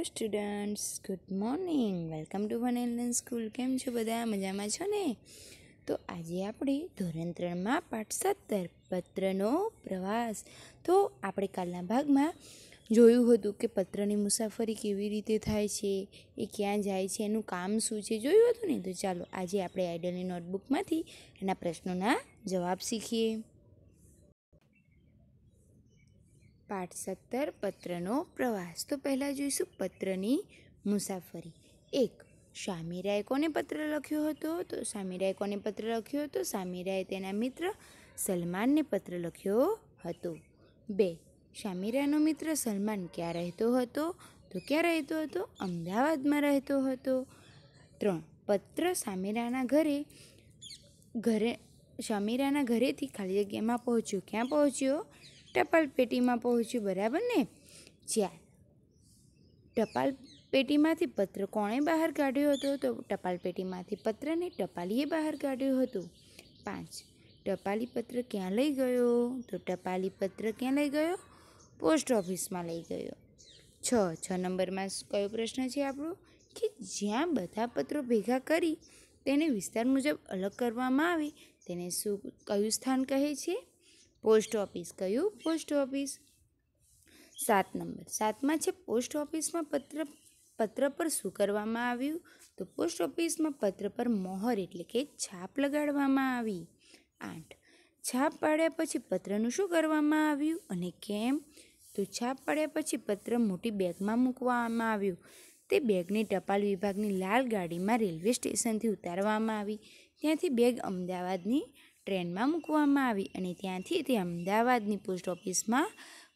hello students good morning welcome to one and school કેમ છો બધા મજામાં છો ને તો આજે આપણે ધોરણ ત્રણમાં પાઠ સત્તર પત્રનો પ્રવાસ તો આપણે કાલના ભાગમાં જોયું હતું કે પત્રની મુસાફરી કેવી રીતે થાય છે એ ક્યાં જાય છે એનું કામ શું છે જોયું હતું ને તો ચાલો આજે આપણે આઈડલની નોટબુકમાંથી એના પ્રશ્નોના જવાબ શીખીએ પાઠ સત્તર પત્રનો પ્રવાસ તો પહેલાં જોઈશું પત્રની મુસાફરી એક શામીરાએ કોને પત્ર લખ્યો હતો તો શામીરાએ કોને પત્ર લખ્યો હતો શામીરાએ તેના મિત્ર સલમાનને પત્ર લખ્યો હતો બે શામીરાનો મિત્ર સલમાન ક્યાં રહેતો હતો તો ક્યાં રહેતો હતો અમદાવાદમાં રહેતો હતો ત્રણ પત્ર શામીરાના ઘરે ઘરે શામીરાના ઘરેથી ખાલી જગ્યામાં પહોંચ્યો ક્યાં પહોંચ્યો ટપાલ પેટીમાં પહોંચ્યું બરાબર ને જ્યાં ટપાલ પેટીમાંથી પત્ર કોણે બહાર કાઢ્યો હતો તો ટપાલ પેટીમાંથી પત્રને ટપાલીએ બહાર કાઢ્યું હતું પાંચ ટપાલી પત્ર ક્યાં લઈ ગયો તો ટપાલી પત્ર ક્યાં લઈ ગયો પોસ્ટ ઓફિસમાં લઈ ગયો છ છ નંબરમાં કયો પ્રશ્ન છે આપણો કે જ્યાં બધા પત્રો ભેગા કરી તેને વિસ્તાર મુજબ અલગ કરવામાં આવે તેને શું કયું સ્થાન કહે છે પોસ્ટ ઓફિસ કયું પોસ્ટ ઓફિસ સાત નંબર સાતમાં છે પોસ્ટ ઓફિસમાં પત્ર પત્ર પર શું કરવામાં આવ્યું તો પોસ્ટ ઓફિસમાં પત્ર પર મોહર એટલે કે છાપ લગાડવામાં આવી આઠ છાપ પાડ્યા પછી પત્રનું શું કરવામાં આવ્યું અને કેમ તો છાપ પાડ્યા પછી પત્ર મોટી બેગમાં મૂકવામાં આવ્યું તે બેગને ટપાલ વિભાગની લાલ ગાડીમાં રેલવે સ્ટેશનથી ઉતારવામાં આવી ત્યાંથી બેગ અમદાવાદની ટ્રેનમાં મૂકવામાં આવી અને ત્યાંથી તે અમદાવાદની પોસ્ટ ઓફિસમાં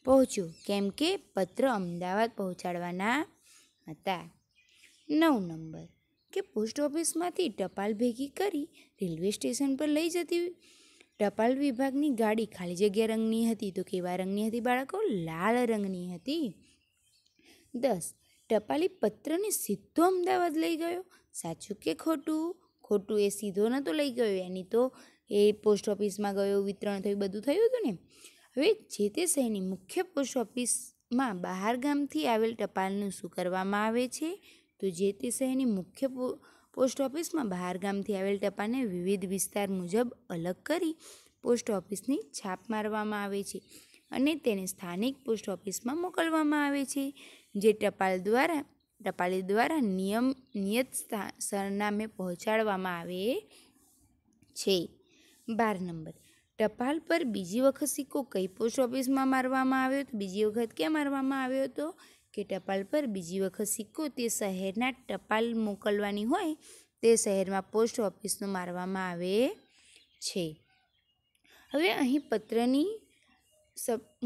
પહોંચ્યું કેમ કે પત્ર અમદાવાદ પહોંચાડવાના હતા નવ નંબર કે પોસ્ટ ઓફિસમાંથી ટપાલ ભેગી કરી રેલવે સ્ટેશન પર લઈ જતી ટપાલ વિભાગની ગાડી ખાલી જગ્યા રંગની હતી તો કેવા રંગની હતી બાળકો લાલ રંગની હતી દસ ટપાલી પત્રને સીધો અમદાવાદ લઈ ગયો સાચું કે ખોટું ખોટું એ સીધો નહોતો લઈ ગયો એની તો એ પોસ્ટ ઓફિસમાં ગયો વિતરણ થયું બધું થયું હતું ને હવે જે તે શહેરની મુખ્ય પોસ્ટ ઓફિસમાં બહાર ગામથી આવેલ ટપાલનું શું કરવામાં આવે છે તો જે તે શહેરની મુખ્ય પોસ્ટ ઓફિસમાં બહાર ગામથી આવેલ ટપાને વિવિધ વિસ્તાર મુજબ અલગ કરી પોસ્ટ ઓફિસની છાપ મારવામાં આવે છે અને તેને સ્થાનિક પોસ્ટ ઓફિસમાં મોકલવામાં આવે છે જે ટપાલ દ્વારા ટપાલી દ્વારા નિયમ નિયત સરનામે પહોંચાડવામાં આવે છે બાર નંબર ટપાલ પર બીજી વખત સિક્કો કઈ પોસ્ટ ઓફિસમાં મારવામાં આવ્યો તો બીજી વખત ક્યાં મારવામાં આવ્યો હતો કે ટપાલ પર બીજી વખત સિક્કો તે શહેરના ટપાલ મોકલવાની હોય તે શહેરમાં પોસ્ટ ઓફિસનો મારવામાં આવે છે હવે અહીં પત્રની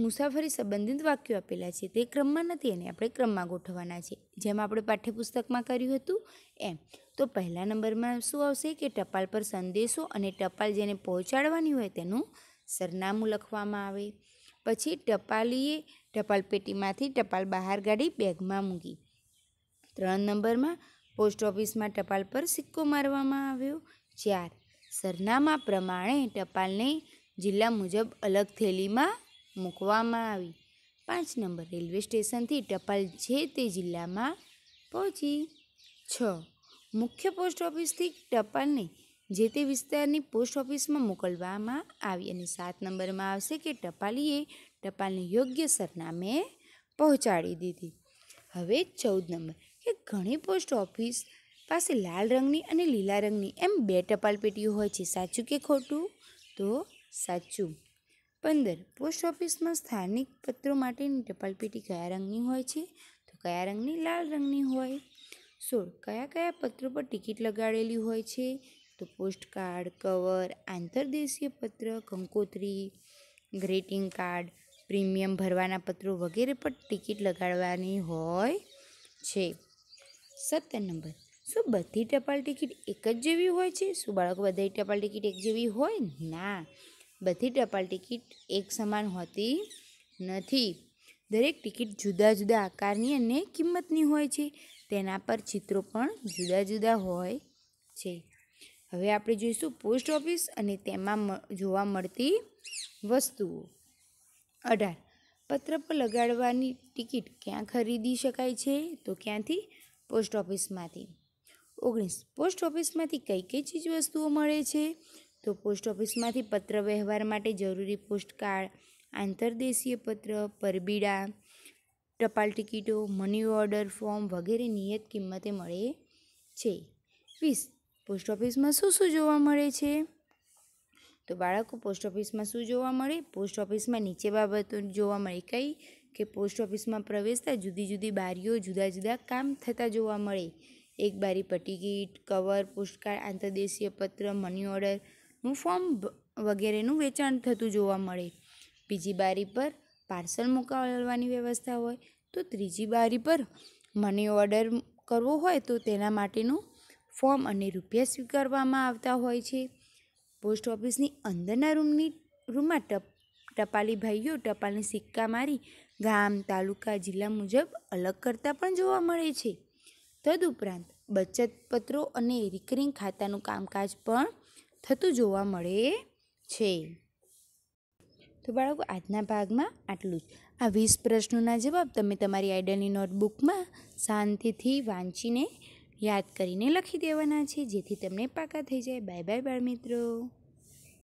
મુસાફરી સંબંધિત વાક્યો આપેલા છે તે ક્રમમાં નથી અને આપણે ક્રમમાં ગોઠવવાના છે જેમ આપણે પાઠ્યપુસ્તકમાં કર્યું હતું એમ તો પહેલા નંબરમાં શું આવશે કે ટપાલ પર સંદેશો અને ટપાલ જેને પહોંચાડવાની હોય તેનું સરનામું લખવામાં આવે પછી ટપાલીએ ટપાલ પેટીમાંથી ટપાલ બહાર કાઢી બેગમાં મૂકી ત્રણ નંબરમાં પોસ્ટ ઓફિસમાં ટપાલ પર સિક્કો મારવામાં આવ્યો ચાર સરનામા પ્રમાણે ટપાલને જિલ્લા મુજબ અલગ થેલીમાં મૂકવામાં આવી પાંચ નંબર રેલવે સ્ટેશનથી ટપાલ જે તે જિલ્લામાં પહોંચી છ મુખ્ય પોસ્ટ ઓફિસથી ટપાલને જે તે વિસ્તારની પોસ્ટ ઓફિસમાં મોકલવામાં આવી અને સાત નંબરમાં આવશે કે ટપાલીએ ટપાલને યોગ્ય સરનામે પહોંચાડી દીધી હવે ચૌદ નંબર કે ઘણી પોસ્ટ ઓફિસ પાસે લાલ રંગની અને લીલા રંગની એમ બે ટપાલ પેટીઓ હોય છે સાચું કે ખોટું તો સાચું પંદર પોસ્ટ ઓફિસમાં સ્થાનિક પત્રો માટેની ટપાલ પેટી કયા રંગની હોય છે તો કયા રંગની લાલ રંગની હોય સોળ કયા કયા પત્રો પર ટિકિટ લગાડેલી હોય છે તો પોસ્ટકાર્ડ કવર આંતરદેશીય પત્ર કંકોત્રી ગ્રીટિંગ કાર્ડ પ્રીમિયમ ભરવાના પત્રો વગેરે પર ટિકિટ લગાડવાની હોય છે સત્તર નંબર શું બધી ટપાલ ટિકિટ એક જ જેવી હોય છે શું બાળકો બધી ટપાલ ટિકિટ એક જેવી હોય ના બધી ટપાલ ટિકિટ એક સમાન હોતી નથી દરેક ટિકિટ જુદા જુદા આકારની અને કિંમતની હોય છે તેના પર ચિત્રો પણ જુદા જુદા હોય છે હવે આપણે જોઈશું પોસ્ટ ઓફિસ અને તેમાં જોવા મળતી વસ્તુઓ અઢાર પત્ર પર લગાડવાની ટિકિટ ક્યાં ખરીદી શકાય છે તો ક્યાંથી પોસ્ટ ઓફિસમાંથી ઓગણીસ પોસ્ટ ઓફિસમાંથી કઈ કઈ ચીજ વસ્તુઓ મળે છે તો પોસ્ટ ઓફિસમાંથી પત્ર વ્યવહાર માટે જરૂરી પોસ્ટકાર્ડ આંતરદેશીય પત્ર પરબીડા ટપાલ ટિકિટો મની ઓર્ડર ફોર્મ વગેરે નિયત કિંમતે મળે છે વીસ પોસ્ટ ઓફિસમાં શું શું જોવા મળે છે તો બાળકો પોસ્ટ ઓફિસમાં શું જોવા મળે પોસ્ટ ઓફિસમાં નીચે બાબતો જોવા મળે કઈ કે પોસ્ટ ઓફિસમાં પ્રવેશતા જુદી જુદી બારીઓ જુદા જુદા કામ થતાં જોવા મળે એક બારી પર ટિકિટ કવર પોસ્ટકાર્ડ આંતરદેશીય પત્ર મની ઓર્ડરનું ફોર્મ વગેરેનું વેચાણ થતું જોવા મળે બીજી બારી પર પાર્સલ મોકલવાની વ્યવસ્થા હોય તો ત્રીજી બારી પર મની ઓર્ડર કરવો હોય તો તેના માટેનું ફોર્મ અને રૂપિયા સ્વીકારવામાં આવતા હોય છે પોસ્ટ ઓફિસની અંદરના રૂમની રૂમમાં ટપ ટપાલી ભાઈઓ ટપાલને સિક્કા મારી ગામ તાલુકા જિલ્લા મુજબ અલગ કરતા પણ જોવા મળે છે તદુપરાંત બચત પત્રો અને રિકરિંગ ખાતાનું કામકાજ પણ થતું જોવા મળે છે તો બાળકો આજના ભાગમાં આટલું જ આ વીસ પ્રશ્નોના જવાબ તમે તમારી આઈડલની નોટબુકમાં શાંતિથી વાંચીને યાદ કરીને લખી દેવાના છે જેથી તમને પાકા થઈ જાય બાય બાય બાળ મિત્રો